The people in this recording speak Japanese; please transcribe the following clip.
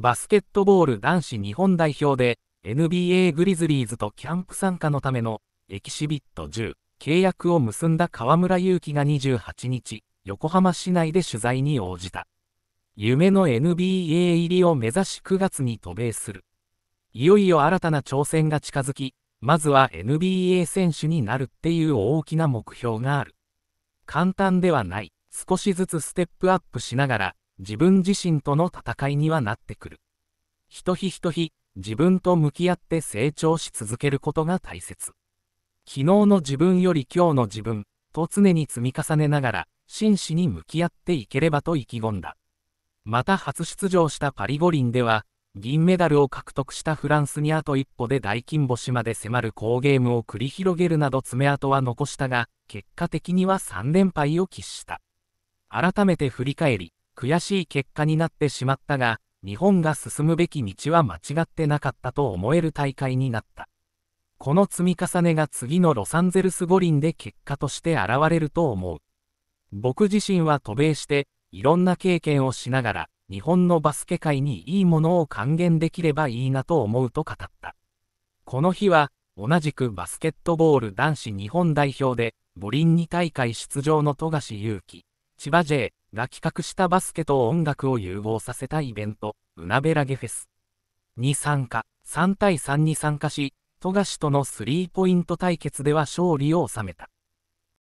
バスケットボール男子日本代表で NBA グリズリーズとキャンプ参加のためのエキシビット10契約を結んだ河村勇輝が28日横浜市内で取材に応じた夢の NBA 入りを目指し9月に渡米するいよいよ新たな挑戦が近づきまずは NBA 選手になるっていう大きな目標がある簡単ではない少しずつステップアップしながら自分自身との戦いにはなってくる。ひとひひとひ、自分と向き合って成長し続けることが大切。昨日の自分より今日の自分、と常に積み重ねながら、真摯に向き合っていければと意気込んだ。また初出場したパリ五輪では、銀メダルを獲得したフランスにあと一歩で大金星まで迫る好ゲームを繰り広げるなど爪痕は残したが、結果的には3連敗を喫した。改めて振り返り、悔しい結果になってしまったが、日本が進むべき道は間違ってなかったと思える大会になった。この積み重ねが次のロサンゼルス五輪で結果として現れると思う。僕自身は渡米して、いろんな経験をしながら、日本のバスケ界にいいものを還元できればいいなと思うと語った。この日は、同じくバスケットボール男子日本代表で、五輪2大会出場の富樫勇樹、千葉 J、が企画したバスケと音楽を融合させたイベント、うなべらげフェスに参加、3対3に参加し、富樫とのスリーポイント対決では勝利を収めた。